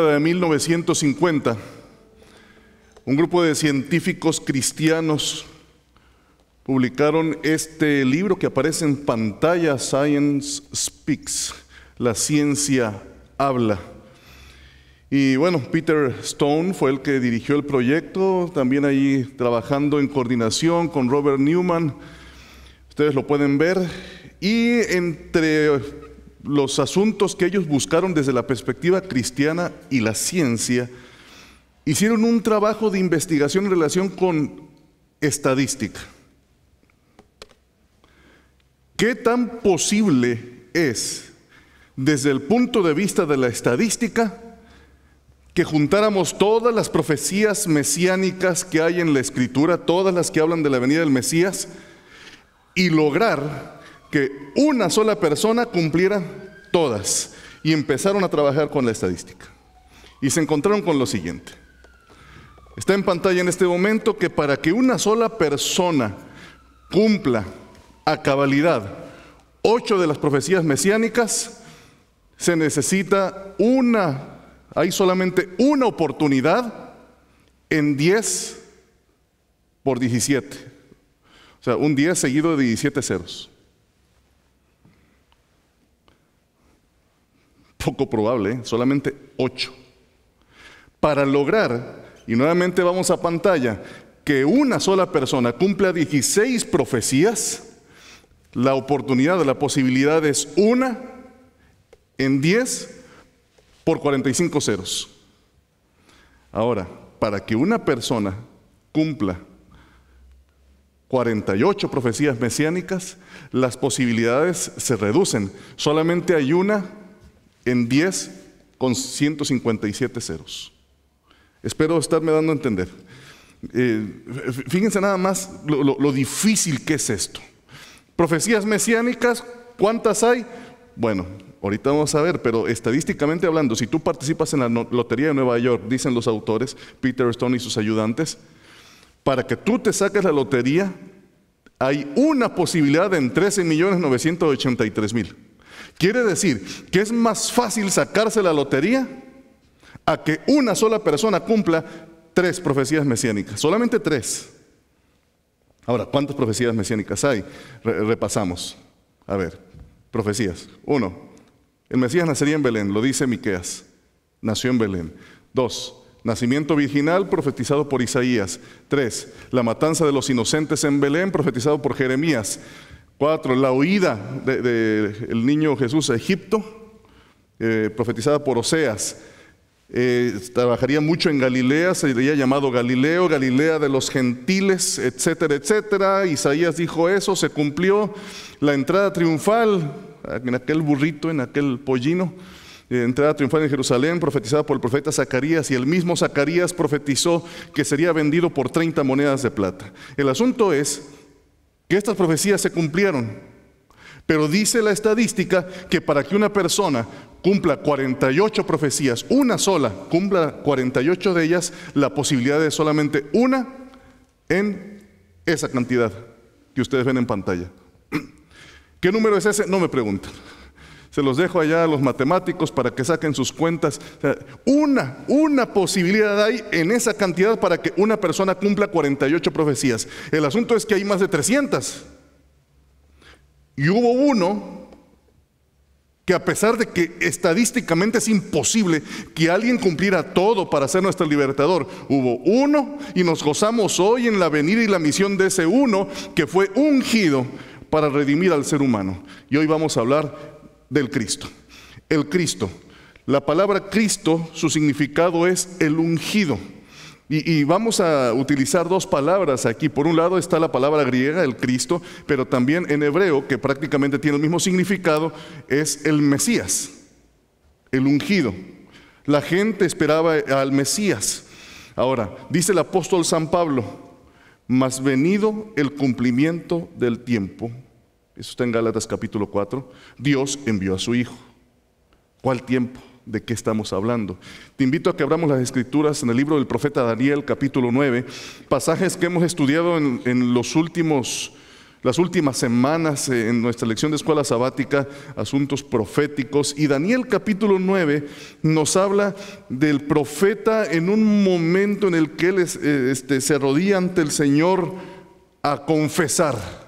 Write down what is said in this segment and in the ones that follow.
de 1950, un grupo de científicos cristianos publicaron este libro que aparece en pantalla, Science Speaks, la ciencia habla. Y bueno, Peter Stone fue el que dirigió el proyecto, también ahí trabajando en coordinación con Robert Newman. Ustedes lo pueden ver. Y entre los asuntos que ellos buscaron desde la perspectiva cristiana y la ciencia, hicieron un trabajo de investigación en relación con estadística. ¿Qué tan posible es, desde el punto de vista de la estadística, que juntáramos todas las profecías mesiánicas que hay en la Escritura, todas las que hablan de la venida del Mesías, y lograr que una sola persona cumpliera todas. Y empezaron a trabajar con la estadística. Y se encontraron con lo siguiente. Está en pantalla en este momento que para que una sola persona cumpla a cabalidad ocho de las profecías mesiánicas, se necesita una, hay solamente una oportunidad en 10 por 17. O sea, un 10 seguido de 17 ceros. poco probable, ¿eh? solamente 8. Para lograr, y nuevamente vamos a pantalla, que una sola persona cumpla 16 profecías, la oportunidad la posibilidad es una en 10 por 45 ceros. Ahora, para que una persona cumpla 48 profecías mesiánicas, las posibilidades se reducen. Solamente hay una en 10 con 157 ceros. Espero estarme dando a entender. Eh, fíjense nada más lo, difícil que es esto. Profecías mesiánicas, ¿cuántas hay? Bueno, ahorita vamos a ver, pero estadísticamente hablando, si tú participas en la Lotería de Nueva York, dicen los autores, Peter Stone y sus ayudantes, para que tú te saques la lotería, hay una posibilidad en 13.983.000. millones mil. Quiere decir que es más fácil sacarse la lotería a que una sola persona cumpla tres profecías mesiánicas, solamente tres. Ahora, ¿cuántas profecías mesiánicas hay? repasamos. A ver, profecías. Uno, el Mesías nacería en Belén, lo dice Miqueas. Nació en Belén. Dos, Nacimiento virginal profetizado por Isaías. Tres, La matanza de los inocentes en Belén profetizado por Jeremías la huida del de, niño Jesús a Egipto, eh, profetizada por Oseas. Eh, trabajaría mucho en Galilea, sería llamado Galileo, Galilea de los gentiles, etcétera, etcétera. Isaías dijo eso, se cumplió la entrada triunfal en aquel burrito, en aquel pollino eh, entrada triunfal en Jerusalén, profetizada por el profeta Zacarías, y el mismo Zacarías profetizó que sería vendido por 30 monedas de plata. El asunto es que estas profecías se cumplieron. Pero dice la estadística que para que una persona cumpla 48 profecías, una sola, cumpla 48 de ellas, la posibilidad es solamente una en esa cantidad que ustedes ven en pantalla. ¿Qué número es ese? No me preguntan. Se los dejo allá a los matemáticos para que saquen sus cuentas. una, una posibilidad hay en esa cantidad para que una persona cumpla 48 profecías. El asunto es que hay más de 300. Y hubo uno que a pesar de que estadísticamente es imposible que alguien cumpliera todo para ser nuestro libertador, hubo uno y nos gozamos hoy en la venida y la misión de ese uno que fue ungido para redimir al ser humano. Y hoy vamos a hablar del Cristo. El Cristo. La palabra Cristo, su significado es el ungido. Y, vamos a utilizar dos palabras aquí. Por un lado está la palabra griega, el Cristo, pero también en hebreo, que prácticamente tiene el mismo significado, es el Mesías, el ungido. La gente esperaba al Mesías. Ahora, dice el apóstol San Pablo, mas venido el cumplimiento del tiempo, eso está en Gálatas capítulo 4. Dios envió a su Hijo. ¿Cuál tiempo? ¿De qué estamos hablando? Te invito a que abramos las escrituras en el libro del profeta Daniel capítulo 9, pasajes que hemos estudiado en, los últimos las últimas semanas eh, en nuestra lección de escuela sabática, asuntos proféticos, y Daniel capítulo 9 nos habla del profeta en un momento en el que él eh, este, se rodía ante el Señor a confesar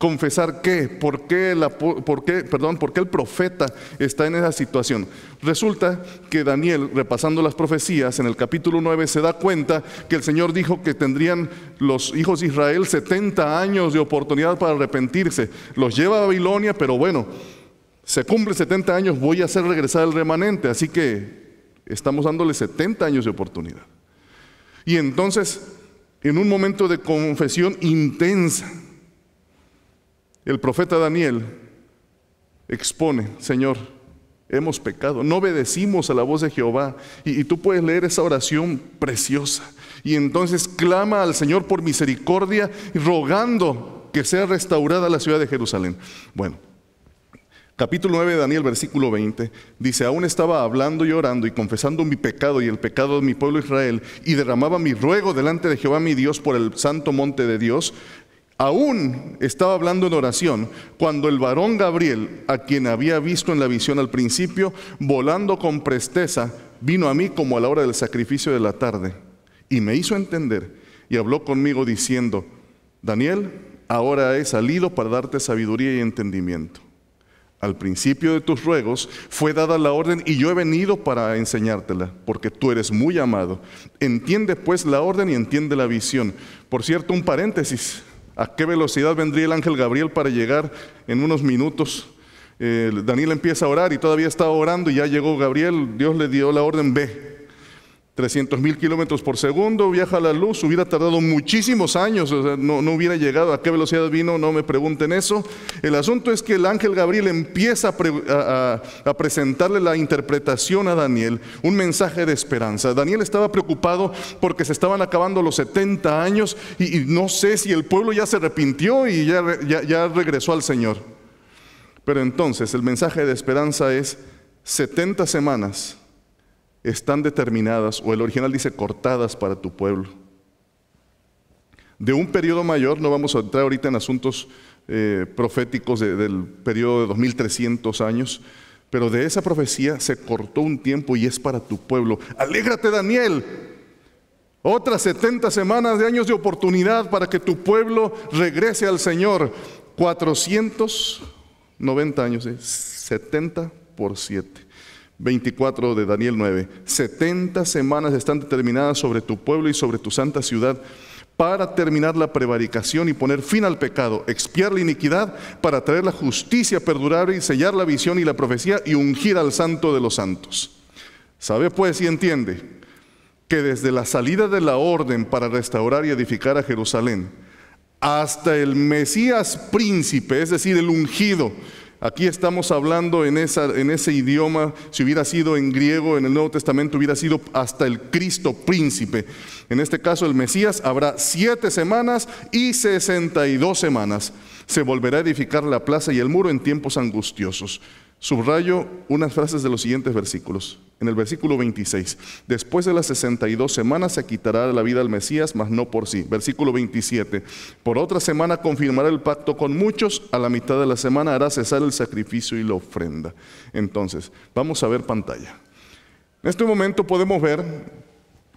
confesar qué, por qué, el profeta está en esa situación. Resulta que Daniel, repasando las profecías, en el capítulo 9 se da cuenta que el Señor dijo que tendrían los hijos de Israel 70 años de oportunidad para arrepentirse. Los lleva a Babilonia, pero bueno, se cumple 70 años, voy a hacer regresar el remanente, así que estamos dándole 70 años de oportunidad. Y entonces, en un momento de confesión intensa, el profeta Daniel expone, Señor, hemos pecado, no obedecimos a la voz de Jehová. Y, tú puedes leer esa oración preciosa. Y entonces clama al Señor por misericordia, rogando que sea restaurada la ciudad de Jerusalén. Bueno, capítulo 9 de Daniel, versículo 20, dice, aún estaba hablando y orando y confesando mi pecado y el pecado de mi pueblo Israel, y derramaba mi ruego delante de Jehová mi Dios por el santo monte de Dios, Aún estaba hablando en oración cuando el varón Gabriel, a quien había visto en la visión al principio, volando con presteza, vino a mí como a la hora del sacrificio de la tarde y me hizo entender y habló conmigo diciendo, Daniel, ahora he salido para darte sabiduría y entendimiento. Al principio de tus ruegos fue dada la orden y yo he venido para enseñártela, porque tú eres muy amado. Entiende pues la orden y entiende la visión. Por cierto, un paréntesis, ¿A qué velocidad vendría el ángel Gabriel para llegar en unos minutos? Eh, Daniel empieza a orar y todavía está orando y ya llegó Gabriel, Dios le dio la orden, ve. 300 mil kilómetros por segundo, viaja la luz, hubiera tardado muchísimos años, no, hubiera llegado a qué velocidad vino, no me pregunten eso. El asunto es que el ángel Gabriel empieza a, presentarle la interpretación a Daniel, un mensaje de esperanza. Daniel estaba preocupado porque se estaban acabando los 70 años y, no sé si el pueblo ya se arrepintió y ya, ya regresó al Señor. Pero entonces el mensaje de esperanza es 70 semanas están determinadas, o el original dice cortadas para tu pueblo. De un periodo mayor, no vamos a entrar ahorita en asuntos eh, proféticos del periodo de 2300 años, pero de esa profecía se cortó un tiempo y es para tu pueblo. Alégrate Daniel, otras 70 semanas de años de oportunidad para que tu pueblo regrese al Señor. 490 años, 70 eh, por 7. 24 de Daniel 9. 70 semanas están determinadas sobre tu pueblo y sobre tu santa ciudad para terminar la prevaricación y poner fin al pecado, expiar la iniquidad para traer la justicia perdurable y sellar la visión y la profecía y ungir al santo de los santos. Sabe pues y entiende que desde la salida de la orden para restaurar y edificar a Jerusalén hasta el Mesías príncipe, es decir, el ungido, Aquí estamos hablando en, ese idioma, si hubiera sido en griego, en el Nuevo Testamento hubiera sido hasta el Cristo príncipe. En este caso el Mesías habrá siete semanas y sesenta y dos semanas. Se volverá a edificar la plaza y el muro en tiempos angustiosos. Subrayo unas frases de los siguientes versículos. En el versículo 26, después de las 62 semanas se quitará la vida al Mesías, mas no por sí. Versículo 27, por otra semana confirmará el pacto con muchos, a la mitad de la semana hará cesar el sacrificio y la ofrenda. Entonces, vamos a ver pantalla. En este momento podemos ver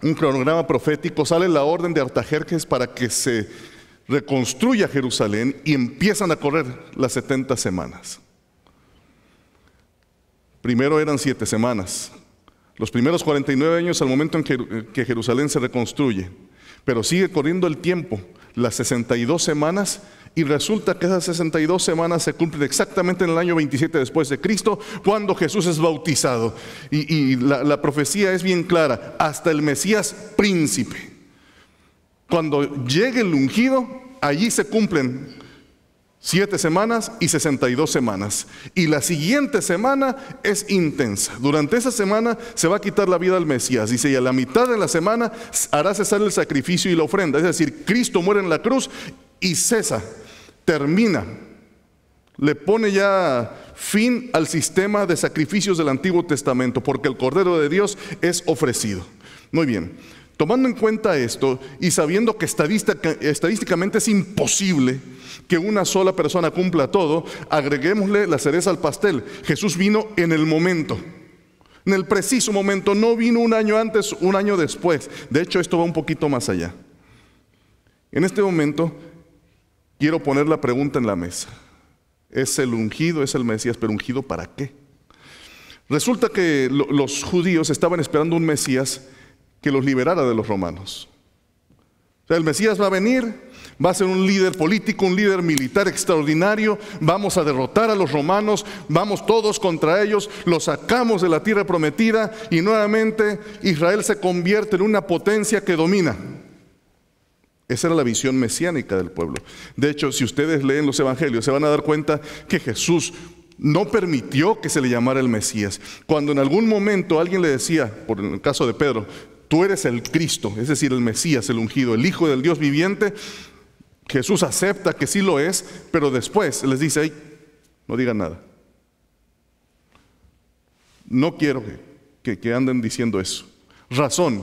un cronograma profético, sale la orden de Artajerjes para que se reconstruya Jerusalén y empiezan a correr las 70 semanas. Primero eran siete semanas. Los primeros 49 años al momento en que, Jerusalén se reconstruye. Pero sigue corriendo el tiempo, las 62 semanas, y resulta que esas 62 semanas se cumplen exactamente en el año 27 después de Cristo, cuando Jesús es bautizado. Y, la, la profecía es bien clara, hasta el Mesías príncipe. Cuando llegue el ungido, allí se cumplen Siete semanas y 62 semanas. Y la siguiente semana es intensa. Durante esa semana se va a quitar la vida al Mesías. Dice, y a la mitad de la semana hará cesar el sacrificio y la ofrenda. Es decir, Cristo muere en la cruz y cesa, termina. Le pone ya fin al sistema de sacrificios del Antiguo Testamento, porque el Cordero de Dios es ofrecido. Muy bien, Tomando en cuenta esto y sabiendo que estadísticamente es imposible que una sola persona cumpla todo, agreguémosle la cereza al pastel. Jesús vino en el momento, en el preciso momento, no vino un año antes, un año después. De hecho, esto va un poquito más allá. En este momento, quiero poner la pregunta en la mesa. ¿Es el ungido, es el Mesías, pero ungido para qué? Resulta que los judíos estaban esperando un Mesías que los liberara de los romanos. O sea, el Mesías va a venir, va a ser un líder político, un líder militar extraordinario, vamos a derrotar a los romanos, vamos todos contra ellos, los sacamos de la tierra prometida y nuevamente Israel se convierte en una potencia que domina. Esa era la visión mesiánica del pueblo. De hecho, si ustedes leen los evangelios, se van a dar cuenta que Jesús no permitió que se le llamara el Mesías. Cuando en algún momento alguien le decía, por el caso de Pedro, tú eres el Cristo, es decir, el Mesías, el ungido, el Hijo del Dios viviente. Jesús acepta que sí lo es, pero después les dice, ahí, no digan nada. No quiero que, anden diciendo eso. Razón,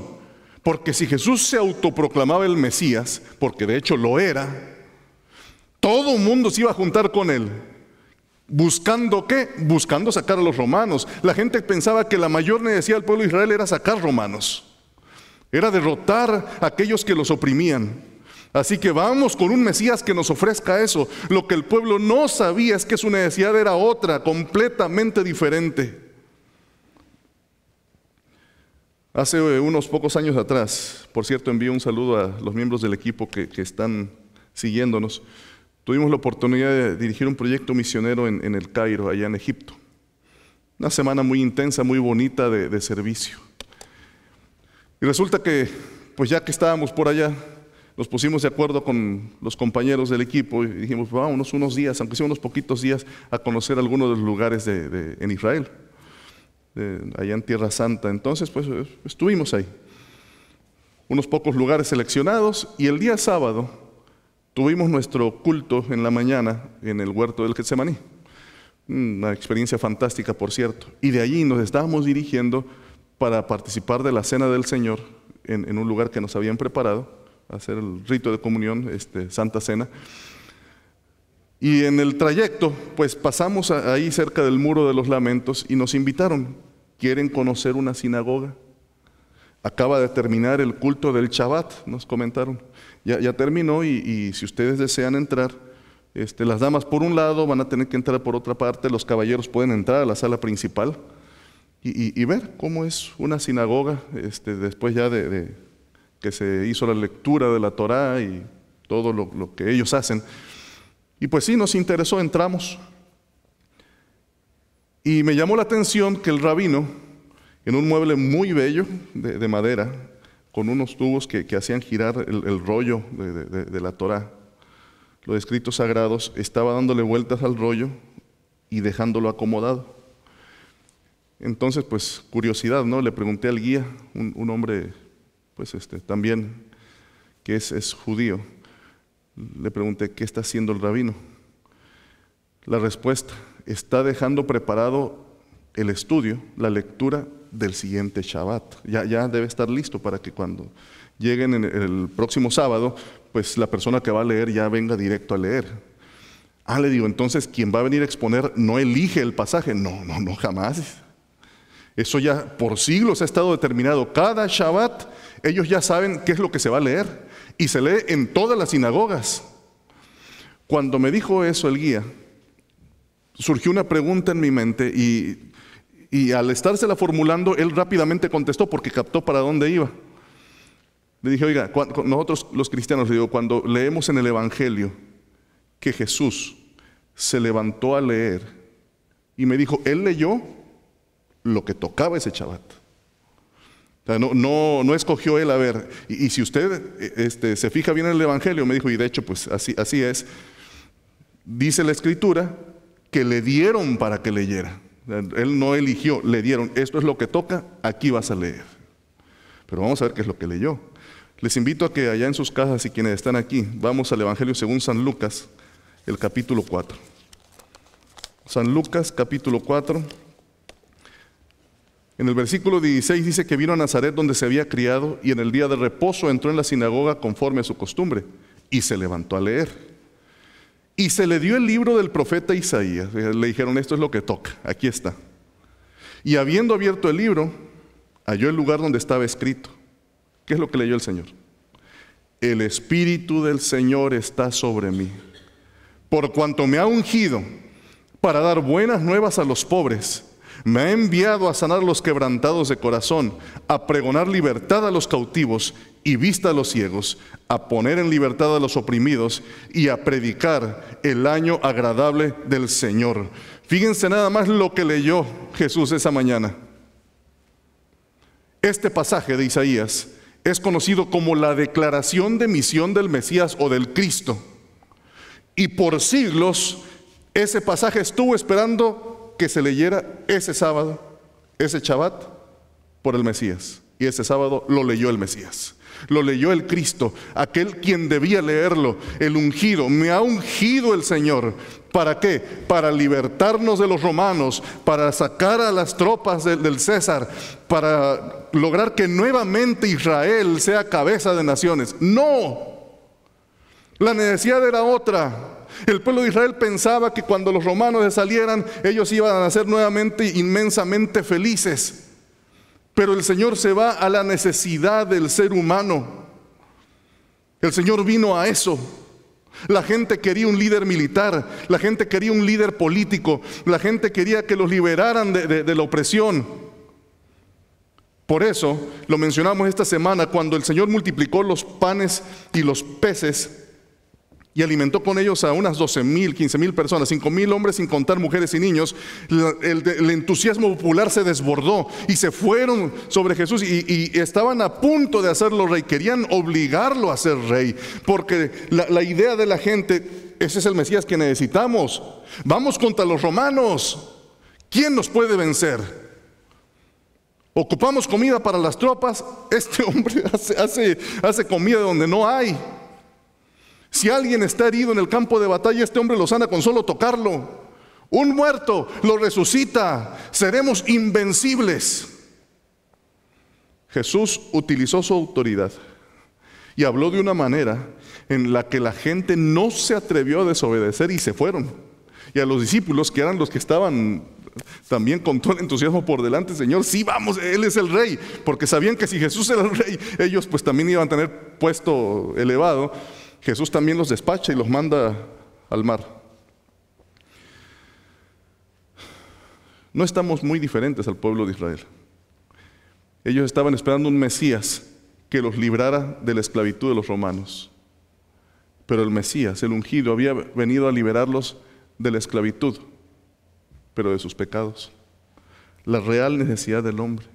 porque si Jesús se autoproclamaba el Mesías, porque de hecho lo era, todo el mundo se iba a juntar con él. ¿Buscando qué? Buscando sacar a los romanos. La gente pensaba que la mayor necesidad del pueblo de Israel era sacar romanos. Era derrotar a aquellos que los oprimían. Así que vamos con un Mesías que nos ofrezca eso. Lo que el pueblo no sabía es que su necesidad era otra, completamente diferente. Hace eh, unos pocos años atrás, por cierto, envío un saludo a los miembros del equipo que, están siguiéndonos. Tuvimos la oportunidad de dirigir un proyecto misionero en, el Cairo, allá en Egipto. Una semana muy intensa, muy bonita de servicio. Y resulta que, pues ya que estábamos por allá, nos pusimos de acuerdo con los compañeros del equipo y dijimos, pues, vamos unos días, aunque sea unos poquitos días, a conocer algunos de los lugares de, en Israel, allá en Tierra Santa. Entonces, pues estuvimos ahí. Unos pocos lugares seleccionados y el día sábado tuvimos nuestro culto en la mañana en el huerto del Getsemaní. Una experiencia fantástica, por cierto. Y de allí nos estábamos dirigiendo para participar de la cena del Señor en, un lugar que nos habían preparado, hacer el rito de comunión, este, Santa Cena. Y en el trayecto, pues pasamos ahí cerca del muro de los lamentos y nos invitaron, ¿quieren conocer una sinagoga? Acaba de terminar el culto del Shabbat, nos comentaron. Ya, terminó y, si ustedes desean entrar, este, las damas por un lado van a tener que entrar por otra parte, los caballeros pueden entrar a la sala principal y, ver cómo es una sinagoga este, después ya de, que se hizo la lectura de la Torá y todo lo, que ellos hacen. Y pues sí, nos interesó, entramos. Y me llamó la atención que el rabino, en un mueble muy bello de, madera, con unos tubos que, hacían girar el, rollo de, de, la Torá, los escritos sagrados, estaba dándole vueltas al rollo y dejándolo acomodado. Entonces, pues curiosidad, ¿no? Le pregunté al guía, un, hombre, pues este, también, que es, judío, le pregunté, ¿qué está haciendo el rabino? La respuesta, está dejando preparado el estudio, la lectura del siguiente Shabbat. Ya, ya debe estar listo para que cuando lleguen el próximo sábado, pues la persona que va a leer ya venga directo a leer. Ah, le digo, entonces quien va a venir a exponer no elige el pasaje. No, no, no, jamás. Eso ya por siglos ha estado determinado. Cada Shabbat ellos ya saben qué es lo que se va a leer y se lee en todas las sinagogas. Cuando me dijo eso el guía, surgió una pregunta en mi mente y, al estársela formulando, él rápidamente contestó porque captó para dónde iba. Le dije, oiga, nosotros los cristianos, digo, cuando leemos en el Evangelio que Jesús se levantó a leer y me dijo, él leyó lo que tocaba ese chabat O no, escogió él, a ver, y, si usted e, este, se fija bien en el Evangelio, me dijo, y de hecho, pues así, así es, dice la Escritura que le dieron para que leyera. Él no eligió, le dieron, esto es lo que toca, aquí vas a leer. Pero vamos a ver qué es lo que leyó. Les invito a que allá en sus casas y quienes están aquí, vamos al Evangelio según San Lucas, el capítulo 4. San Lucas, capítulo 4. En el versículo 16 dice que vino a Nazaret donde se había criado y en el día de reposo entró en la sinagoga conforme a su costumbre y se levantó a leer. Y se le dio el libro del profeta Isaías. Eh, le dijeron, esto es lo que toca, aquí está. Y habiendo abierto el libro, halló el lugar donde estaba escrito. ¿Qué es lo que leyó el Señor? El Espíritu del Señor está sobre mí, por cuanto me ha ungido para dar buenas nuevas a los pobres me ha enviado a sanar los quebrantados de corazón, a pregonar libertad a los cautivos y vista a los ciegos, a poner en libertad a los oprimidos y a predicar el año agradable del Señor. Fíjense nada más lo que leyó Jesús esa mañana. Este pasaje de Isaías es conocido como la declaración de misión del Mesías o del Cristo. Y por siglos ese pasaje estuvo esperando que se leyera ese sábado, ese chabat por el Mesías. Y ese sábado lo leyó el Mesías. Lo leyó el Cristo, aquel quien debía leerlo, el ungido. Me ha ungido el Señor. ¿Para qué? Para libertarnos de los romanos, para sacar a las tropas del, del César, para lograr que nuevamente Israel sea cabeza de naciones. No. La necesidad era otra. El pueblo de Israel pensaba que cuando los romanos se salieran, ellos iban a ser nuevamente inmensamente felices. Pero el Señor se va a la necesidad del ser humano. El Señor vino a eso. La gente quería un líder militar, la gente quería un líder político, la gente quería que los liberaran de la opresión. Por eso lo mencionamos esta semana, cuando el Señor multiplicó los panes y los peces, y alimentó con ellos a unas 12 mil, 15 mil personas, 5 mil hombres sin contar mujeres y niños, el, entusiasmo popular se desbordó y se fueron sobre Jesús y, estaban a punto de hacerlo rey, querían obligarlo a ser rey, porque la, idea de la gente, ese es el Mesías que necesitamos, vamos contra los romanos, ¿quién nos puede vencer? Ocupamos comida para las tropas, este hombre hace comida donde no hay. Si alguien está herido en el campo de batalla, este hombre lo sana con solo tocarlo. Un muerto lo resucita. Seremos invencibles. Jesús utilizó su autoridad y habló de una manera en la que la gente no se atrevió a desobedecer y se fueron. Y a los discípulos, que eran los que estaban también con todo el entusiasmo por delante, Señor, sí vamos, Él es el rey, porque sabían que si Jesús era el rey, ellos pues también iban a tener puesto elevado. Jesús también los despacha y los manda al mar. No estamos muy diferentes al pueblo de Israel. Ellos estaban esperando un Mesías que los librara de la esclavitud de los romanos. Pero el Mesías, el ungido, había venido a liberarlos de la esclavitud, pero de sus pecados. La real necesidad del hombre.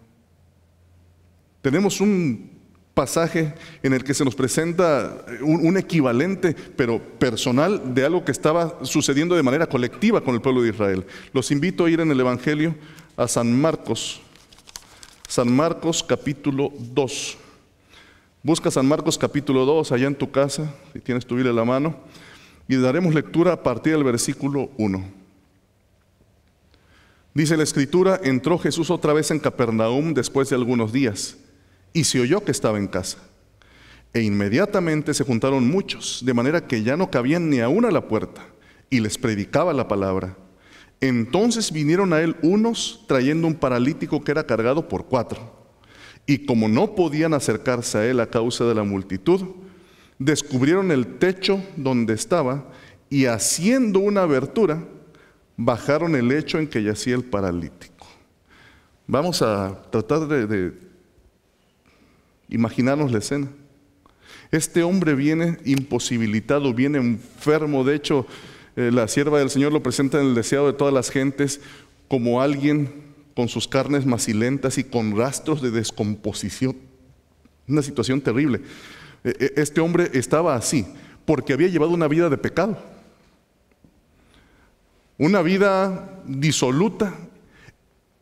Tenemos un pasaje en el que se nos presenta eh, un, equivalente, pero personal, de algo que estaba sucediendo de manera colectiva con el pueblo de Israel. Los invito a ir en el Evangelio a San Marcos, San Marcos capítulo 2. Busca San Marcos capítulo 2 allá en tu casa, si tienes tu Biblia en la mano, y daremos lectura a partir del versículo 1. Dice la escritura, entró Jesús otra vez en Capernaum después de algunos días y se oyó que estaba en casa. E inmediatamente se juntaron muchos, de manera que ya no cabían ni aún a la puerta, y les predicaba la palabra. Entonces vinieron a él unos trayendo un paralítico que era cargado por cuatro. Y como no podían acercarse a él a causa de la multitud, descubrieron el techo donde estaba y haciendo una abertura, bajaron el hecho en que yacía el paralítico. Vamos a tratar de Imaginarnos la escena. Este hombre viene imposibilitado, viene enfermo. De hecho, eh, la sierva del Señor lo presenta en el deseado de todas las gentes como alguien con sus carnes macilentas y con rastros de descomposición. Una situación terrible. E, e, este hombre estaba así porque había llevado una vida de pecado. Una vida disoluta,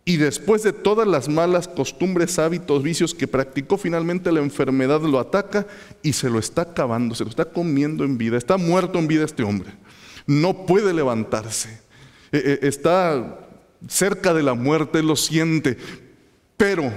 y después de todas las malas costumbres, hábitos, vicios que practicó, finalmente la enfermedad lo ataca y se lo está acabando, se lo está comiendo en vida. Está muerto en vida este hombre. No puede levantarse. Eh, eh, está cerca de la muerte, lo siente. Pero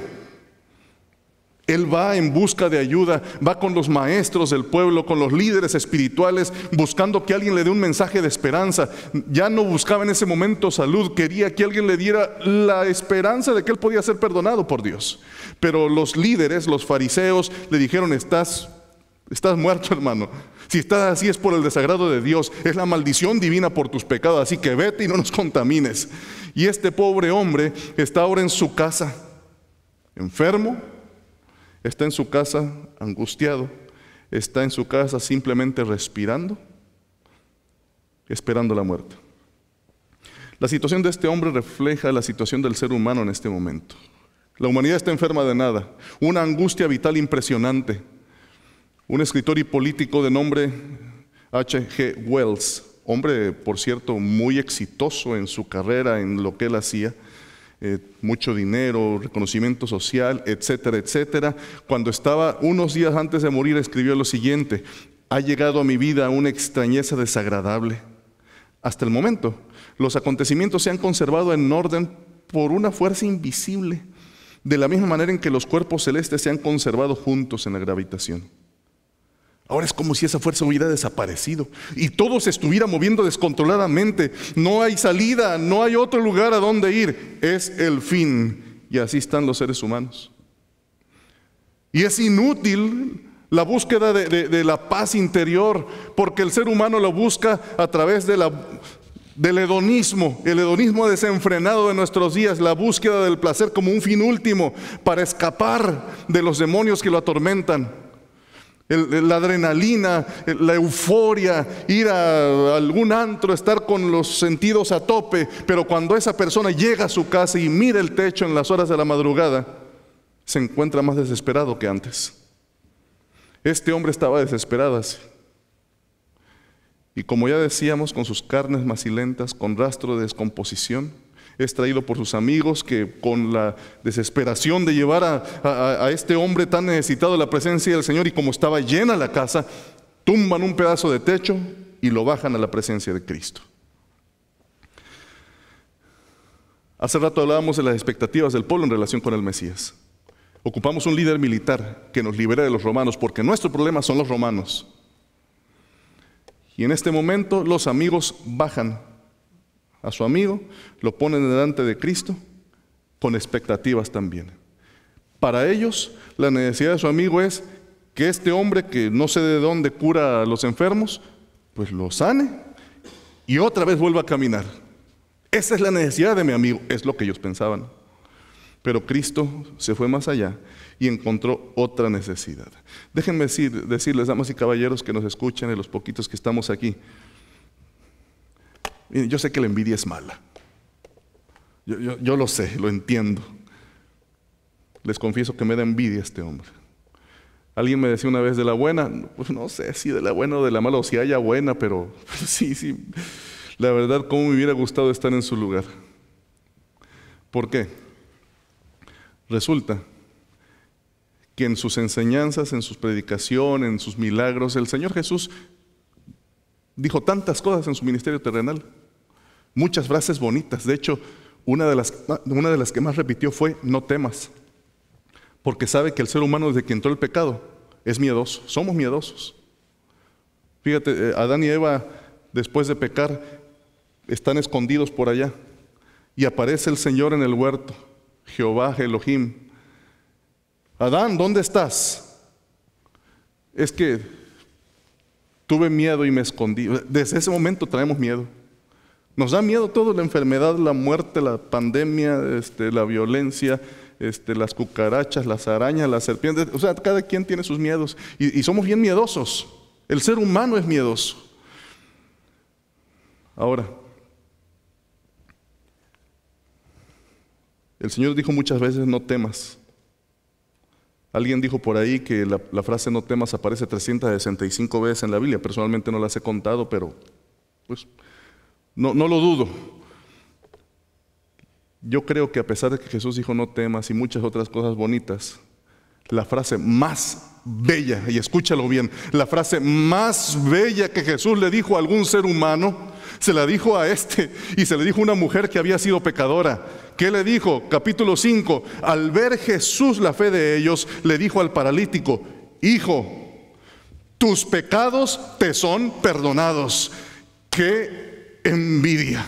él va en busca de ayuda, va con los maestros del pueblo, con los líderes espirituales, buscando que alguien le dé un mensaje de esperanza. Ya no buscaba en ese momento salud, quería que alguien le diera la esperanza de que él podía ser perdonado por Dios. Pero los líderes, los fariseos, le dijeron, estás, estás muerto hermano. Si estás así es por el desagrado de Dios, es la maldición divina por tus pecados, así que vete y no nos contamines. Y este pobre hombre está ahora en su casa, enfermo, está en su casa angustiado, está en su casa simplemente respirando, esperando la muerte. La situación de este hombre refleja la situación del ser humano en este momento. La humanidad está enferma de nada, una angustia vital impresionante. Un escritor y político de nombre H.G. Wells, hombre, por cierto, muy exitoso en su carrera, en lo que él hacía, eh, mucho dinero, reconocimiento social, etcétera, etcétera. Cuando estaba unos días antes de morir escribió lo siguiente, ha llegado a mi vida una extrañeza desagradable. Hasta el momento, los acontecimientos se han conservado en orden por una fuerza invisible, de la misma manera en que los cuerpos celestes se han conservado juntos en la gravitación. Ahora es como si esa fuerza hubiera desaparecido y todo se estuviera moviendo descontroladamente. No hay salida, no hay otro lugar a donde ir. Es el fin. Y así están los seres humanos. Y es inútil la búsqueda de, la paz interior, porque el ser humano lo busca a través del hedonismo, el hedonismo desenfrenado de nuestros días, la búsqueda del placer como un fin último para escapar de los demonios que lo atormentan la adrenalina, la euforia, ir a, algún antro, estar con los sentidos a tope, pero cuando esa persona llega a su casa y mira el techo en las horas de la madrugada, se encuentra más desesperado que antes. Este hombre estaba desesperado Y como ya decíamos, con sus carnes macilentas, con rastro de descomposición, es traído por sus amigos que con la desesperación de llevar a, este hombre tan necesitado la presencia del Señor y como estaba llena la casa, tumban un pedazo de techo y lo bajan a la presencia de Cristo. Hace rato hablábamos de las expectativas del pueblo en relación con el Mesías. Ocupamos un líder militar que nos libere de los romanos, porque nuestro problema son los romanos. Y en este momento los amigos bajan a su amigo, lo ponen delante de Cristo con expectativas también. Para ellos, la necesidad de su amigo es que este hombre que no sé de dónde cura a los enfermos, pues lo sane y otra vez vuelva a caminar. Esa es la necesidad de mi amigo, es lo que ellos pensaban. Pero Cristo se fue más allá y encontró otra necesidad. Déjenme decirles, damas y caballeros que nos escuchan y los poquitos que estamos aquí, yo sé que la envidia es mala. Yo, lo sé, lo entiendo. Les confieso que me da envidia este hombre. Alguien me decía una vez de la buena, pues no sé si de la buena o de la mala, o si haya buena, pero sí, sí. La verdad, cómo me hubiera gustado estar en su lugar. ¿Por qué? Resulta que en sus enseñanzas, en sus predicación, en sus milagros, el Señor Jesús dijo tantas cosas en su ministerio terrenal, muchas frases bonitas. De hecho, una de las, una de las que más repitió fue, no temas, porque sabe que el ser humano desde que entró el pecado es miedoso, somos miedosos. Fíjate, eh, Adán y Eva, después de pecar, están escondidos por allá. Y aparece el Señor en el huerto, Jehová Elohim. Adán, ¿dónde estás? Es que Tuve miedo y me escondí. Desde ese momento traemos miedo. Nos da miedo todo, la enfermedad, la muerte, la pandemia, este, la violencia, este, las cucarachas, las arañas, las serpientes. O sea, cada quien tiene sus miedos. y somos bien miedosos. El ser humano es miedoso. Ahora, el Señor dijo muchas veces, no temas. Alguien dijo por ahí que la, frase no temas aparece 365 veces en la Biblia. Personalmente no las he contado, pero pues no, no lo dudo. Yo creo que a pesar de que Jesús dijo no temas y muchas otras cosas bonitas, la frase más bella, y escúchalo bien, la frase más bella que Jesús le dijo a algún ser humano, se la dijo a este y se le dijo a una mujer que había sido pecadora. ¿Qué le dijo? Capítulo 5. Al ver Jesús la fe de ellos, le dijo al paralítico, Hijo, tus pecados te son perdonados. ¡Qué envidia!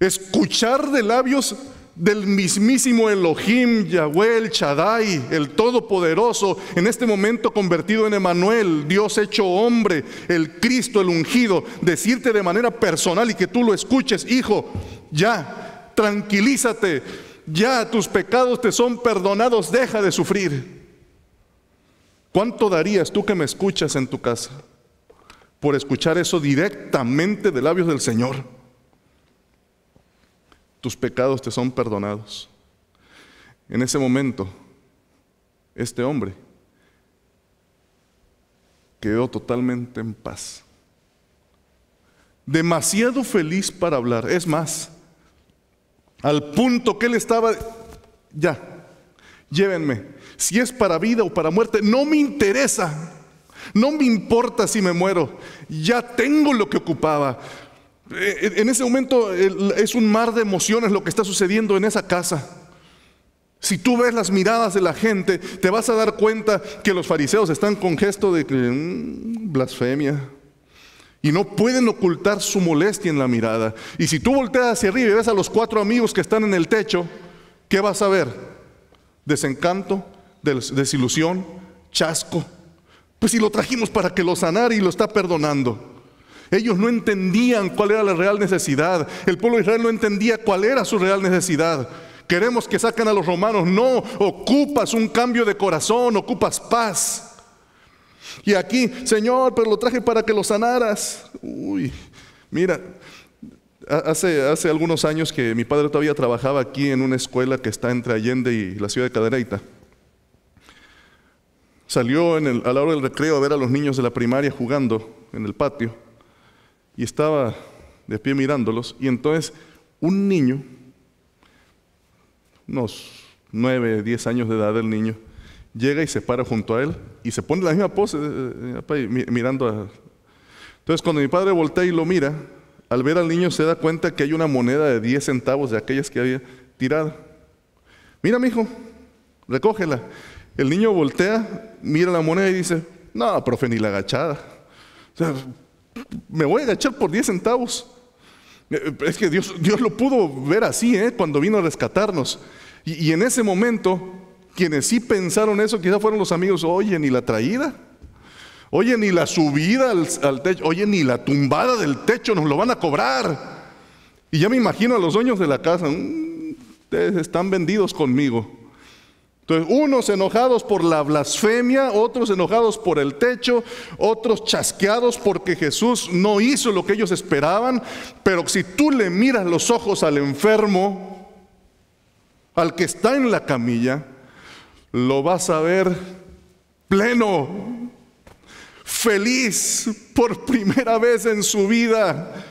Escuchar de labios del mismísimo Elohim, Yahweh, el Chadai, el Todopoderoso, en este momento convertido en Emanuel, Dios hecho hombre, el Cristo, el ungido, decirte de manera personal y que tú lo escuches, hijo, ya, tranquilízate, ya tus pecados te son perdonados, deja de sufrir. ¿Cuánto darías tú que me escuchas en tu casa por escuchar eso directamente de labios del Señor? Tus pecados te son perdonados. En ese momento, este hombre quedó totalmente en paz. Demasiado feliz para hablar. Es más, al punto que él estaba, ya, llévenme, si es para vida o para muerte, no me interesa, no me importa si me muero, ya tengo lo que ocupaba. Eh, eh, en ese momento es un mar de emociones lo que está sucediendo en esa casa. Si tú ves las miradas de la gente, te vas a dar cuenta que los fariseos están con gesto de mm, blasfemia. Y no pueden ocultar su molestia en la mirada. Y si tú volteas hacia arriba y ves a los cuatro amigos que están en el techo, ¿qué vas a ver? Desencanto, desilusión, chasco. Pues si lo trajimos para que lo sanara y lo está perdonando. Ellos no entendían cuál era la real necesidad. El pueblo de Israel no entendía cuál era su real necesidad. Queremos que saquen a los romanos. No, ocupas un cambio de corazón, ocupas paz. Y aquí, Señor, pero lo traje para que lo sanaras. Uy, mira, Hace, algunos años que mi padre todavía trabajaba aquí en una escuela que está entre Allende y la ciudad de Cadereyta. Salió a la hora del recreo a ver a los niños de la primaria jugando en el patio y estaba de pie mirándolos. Y entonces un niño, unos nueve, diez años de edad el niño, llega y se para junto a él y se pone la misma pose, eh, eh, eh, mirando a... Entonces cuando mi padre voltea y lo mira, al ver al niño se da cuenta que hay una moneda de 10 centavos de aquellas que había tirado. Mira, mi hijo, recógela. El niño voltea, mira la moneda y dice, no, profe, ni la agachada. O sea, me voy a agachar por 10 centavos. Es que Dios, Dios lo pudo ver así, ¿eh? cuando vino a rescatarnos. y en ese momento quienes sí pensaron eso quizás fueron los amigos, oye, ni la traída, oye, ni la subida al, techo, oye, ni la tumbada del techo, nos lo van a cobrar. Y ya me imagino a los dueños de la casa, mm, ustedes están vendidos conmigo. Entonces, unos enojados por la blasfemia, otros enojados por el techo, otros chasqueados porque Jesús no hizo lo que ellos esperaban, pero si tú le miras los ojos al enfermo, al que está en la camilla, lo vas a ver pleno, feliz por primera vez en su vida,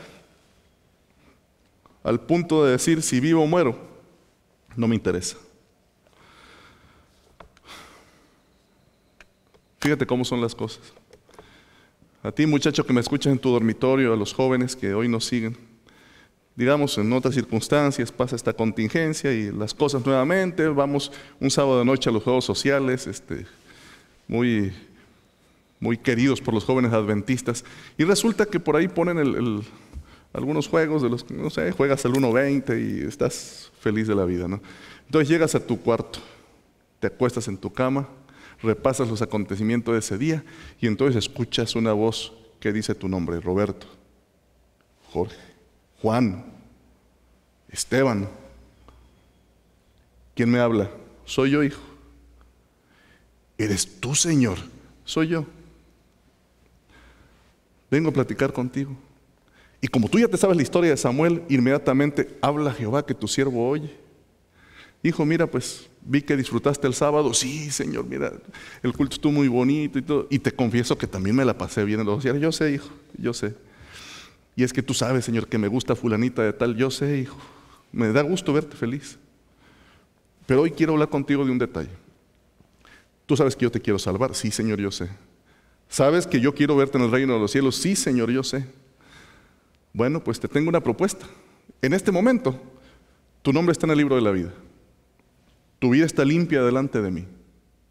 al punto de decir, si vivo o muero, no me interesa. Fíjate cómo son las cosas. A ti muchacho que me escuchas en tu dormitorio, a los jóvenes que hoy nos siguen, digamos, en otras circunstancias pasa esta contingencia y las cosas nuevamente, vamos un sábado de noche a los juegos sociales, este, muy, muy queridos por los jóvenes adventistas, y resulta que por ahí ponen algunos juegos de los que, no sé, juegas al 1.20 y estás feliz de la vida, ¿no? Entonces llegas a tu cuarto, te acuestas en tu cama, repasas los acontecimientos de ese día y entonces escuchas una voz que dice tu nombre, Roberto, Jorge. Juan, Esteban. ¿Quién me habla? Soy yo, hijo. Eres tú, Señor. Soy yo. Vengo a platicar contigo. Y como tú ya te sabes la historia de Samuel, inmediatamente habla Jehová que tu siervo oye. Hijo, mira, pues vi que disfrutaste el sábado. Sí, Señor, mira, el culto estuvo muy bonito y todo. Y te confieso que también me la pasé bien en los días. Yo sé, hijo, yo sé. Y es que tú sabes, Señor, que me gusta fulanita de tal. Yo sé, hijo, me da gusto verte feliz. Pero hoy quiero hablar contigo de un detalle. Tú sabes que yo te quiero salvar. Sí, Señor, yo sé. ¿Sabes que yo quiero verte en el reino de los cielos? Sí, Señor, yo sé. Bueno, pues te tengo una propuesta. En este momento, tu nombre está en el libro de la vida. Tu vida está limpia delante de mí.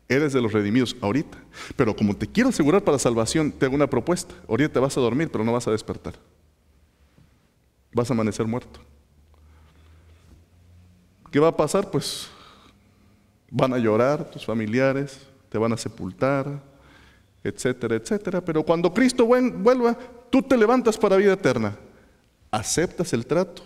Eres de los redimidos ahorita. Pero como te quiero asegurar para salvación, te hago una propuesta. Ahorita te vas a dormir, pero no vas a despertar vas a amanecer muerto. ¿Qué va a pasar? Pues van a llorar tus familiares, te van a sepultar, etcétera, etcétera. Pero cuando Cristo vuelva, tú te levantas para vida eterna. ¿Aceptas el trato?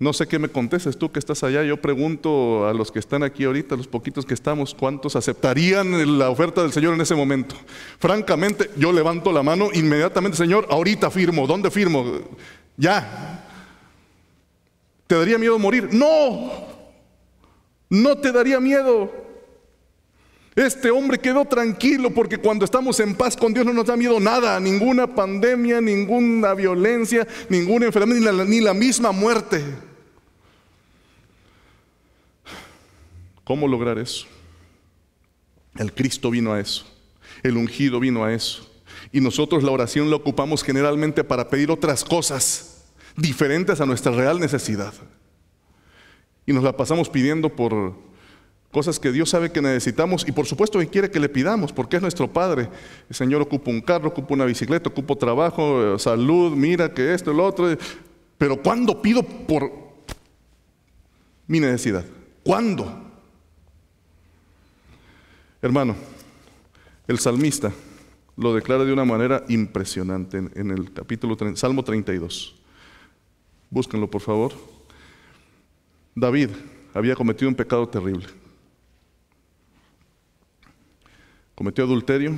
No sé qué me contestes tú que estás allá. Yo pregunto a los que están aquí ahorita, los poquitos que estamos, ¿cuántos aceptarían la oferta del Señor en ese momento? Francamente, yo levanto la mano inmediatamente, Señor, ahorita firmo. ¿Dónde firmo? Ya. ¿Te daría miedo morir? No. No te daría miedo. Este hombre quedó tranquilo porque cuando estamos en paz con Dios no nos da miedo nada, ninguna pandemia, ninguna violencia, ninguna enfermedad, ni la misma muerte. ¿Cómo lograr eso? El Cristo vino a eso, el ungido vino a eso. Y nosotros la oración la ocupamos generalmente para pedir otras cosas diferentes a nuestra real necesidad. Y nos la pasamos pidiendo por cosas que Dios sabe que necesitamos y por supuesto que quiere que le pidamos, porque es nuestro Padre. El Señor ocupa un carro, ocupa una bicicleta, ocupa trabajo, eh, salud, mira que esto, el otro. Pero ¿cuándo pido por mi necesidad? ¿Cuándo? Hermano, el salmista lo declara de una manera impresionante en, el capítulo Salmo 32. Búsquenlo, por favor. David había cometido un pecado terrible. Cometió adulterio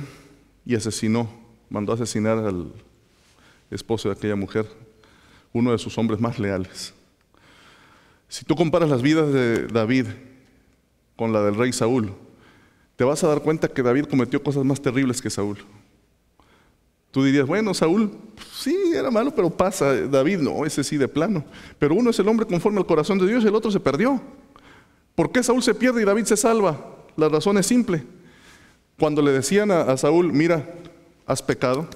y asesinó, mandó a asesinar al esposo de aquella mujer, uno de sus hombres más leales. Si tú comparas las vidas de David con la del rey Saúl, te vas a dar cuenta que David cometió cosas más terribles que Saúl. Tú dirías, bueno, Saúl sí era malo, pero pasa. David no, ese sí de plano. Pero uno es el hombre conforme al corazón de Dios y el otro se perdió. ¿Por qué Saúl se pierde y David se salva? La razón es simple. Cuando le decían a, a Saúl, mira, has pecado,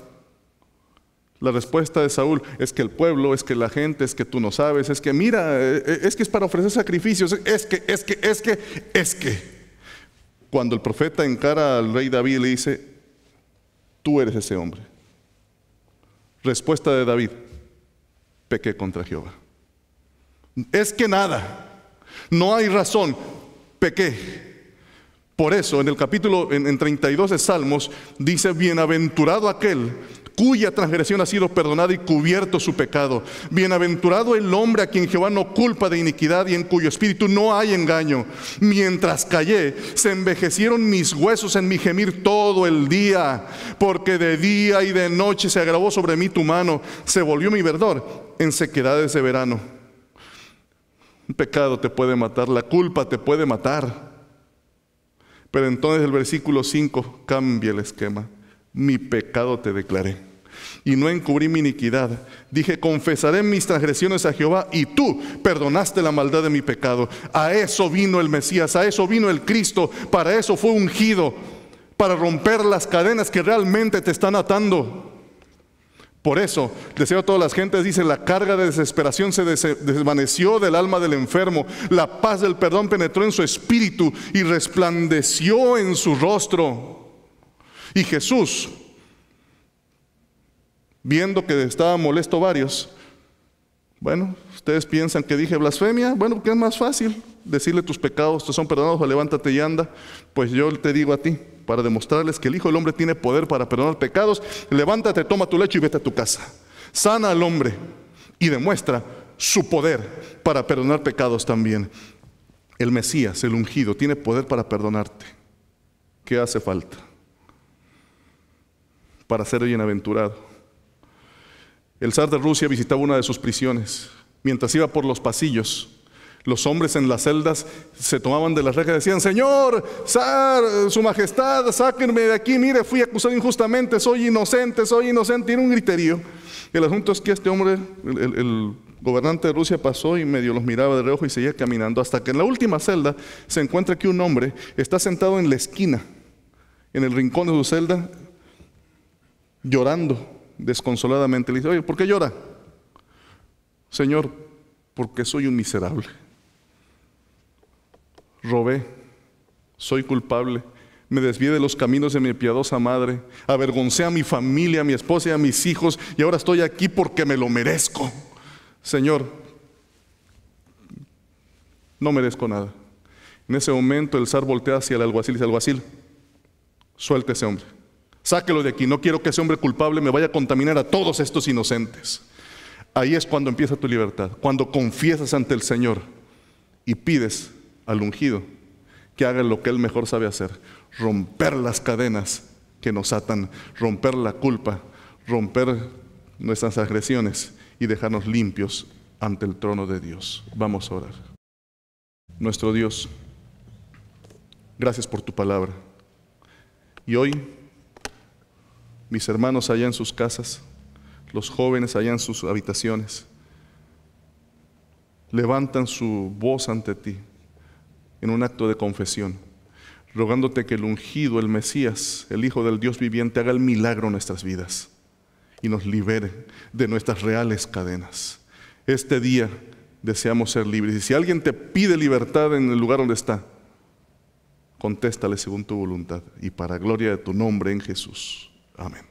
la respuesta de Saúl es que el pueblo, es que la gente, es que tú no sabes, es que mira, eh, eh, es que es para ofrecer sacrificios, es que, es que, es que, es que cuando el profeta encara al rey David y le dice, tú eres ese hombre. Respuesta de David, pequé contra Jehová. Es que nada, no hay razón, pequé. Por eso en el capítulo en, 32 de Salmos dice, bienaventurado aquel cuya transgresión ha sido perdonada y cubierto su pecado. Bienaventurado el hombre a quien Jehová no culpa de iniquidad y en cuyo espíritu no hay engaño. Mientras callé, se envejecieron mis huesos en mi gemir todo el día, porque de día y de noche se agravó sobre mí tu mano, se volvió mi verdor en sequedades de verano. Un pecado te puede matar, la culpa te puede matar. Pero entonces el versículo 5 cambia el esquema. Mi pecado te declaré y no encubrí mi iniquidad. Dije, confesaré mis transgresiones a Jehová y tú perdonaste la maldad de mi pecado. A eso vino el Mesías, a eso vino el Cristo, para eso fue ungido, para romper las cadenas que realmente te están atando. Por eso, deseo a todas las gentes, dice, la carga de desesperación se desvaneció del alma del enfermo, la paz del perdón penetró en su espíritu y resplandeció en su rostro. Y Jesús, viendo que estaba molesto varios. Bueno, ustedes piensan que dije blasfemia. Bueno, ¿qué es más fácil? Decirle tus pecados te son perdonados o levántate y anda. Pues yo te digo a ti, para demostrarles que el Hijo del Hombre tiene poder para perdonar pecados, levántate, toma tu lecho y vete a tu casa. Sana al hombre y demuestra su poder para perdonar pecados también. El Mesías, el ungido, tiene poder para perdonarte. ¿Qué hace falta? Para ser bienaventurado. El zar de Rusia visitaba una de sus prisiones. Mientras iba por los pasillos, los hombres en las celdas se tomaban de las rejas y decían, Señor, zar, su majestad, sáquenme de aquí, mire, fui acusado injustamente, soy inocente, soy inocente, tiene un griterío. El asunto es que este hombre, el, el, gobernante de Rusia, pasó y medio los miraba de reojo y seguía caminando, hasta que en la última celda se encuentra que un hombre está sentado en la esquina, en el rincón de su celda, llorando desconsoladamente le dice, oye, ¿por qué llora? Señor, porque soy un miserable. Robé, soy culpable, me desvié de los caminos de mi piadosa madre, avergoncé a mi familia, a mi esposa y a mis hijos, y ahora estoy aquí porque me lo merezco. Señor, no merezco nada. En ese momento el zar voltea hacia el alguacil y dice, alguacil, suelta ese hombre. Sáquelo de aquí, no quiero que ese hombre culpable me vaya a contaminar a todos estos inocentes. Ahí es cuando empieza tu libertad, cuando confiesas ante el Señor y pides al ungido que haga lo que él mejor sabe hacer, romper las cadenas que nos atan, romper la culpa, romper nuestras agresiones y dejarnos limpios ante el trono de Dios. Vamos a orar. Nuestro Dios, gracias por tu palabra. Y hoy mis hermanos allá en sus casas, los jóvenes allá en sus habitaciones, levantan su voz ante ti en un acto de confesión, rogándote que el ungido, el Mesías, el Hijo del Dios viviente, haga el milagro en nuestras vidas y nos libere de nuestras reales cadenas. Este día deseamos ser libres. Y si alguien te pide libertad en el lugar donde está, contéstale según tu voluntad y para gloria de tu nombre en Jesús. Amen.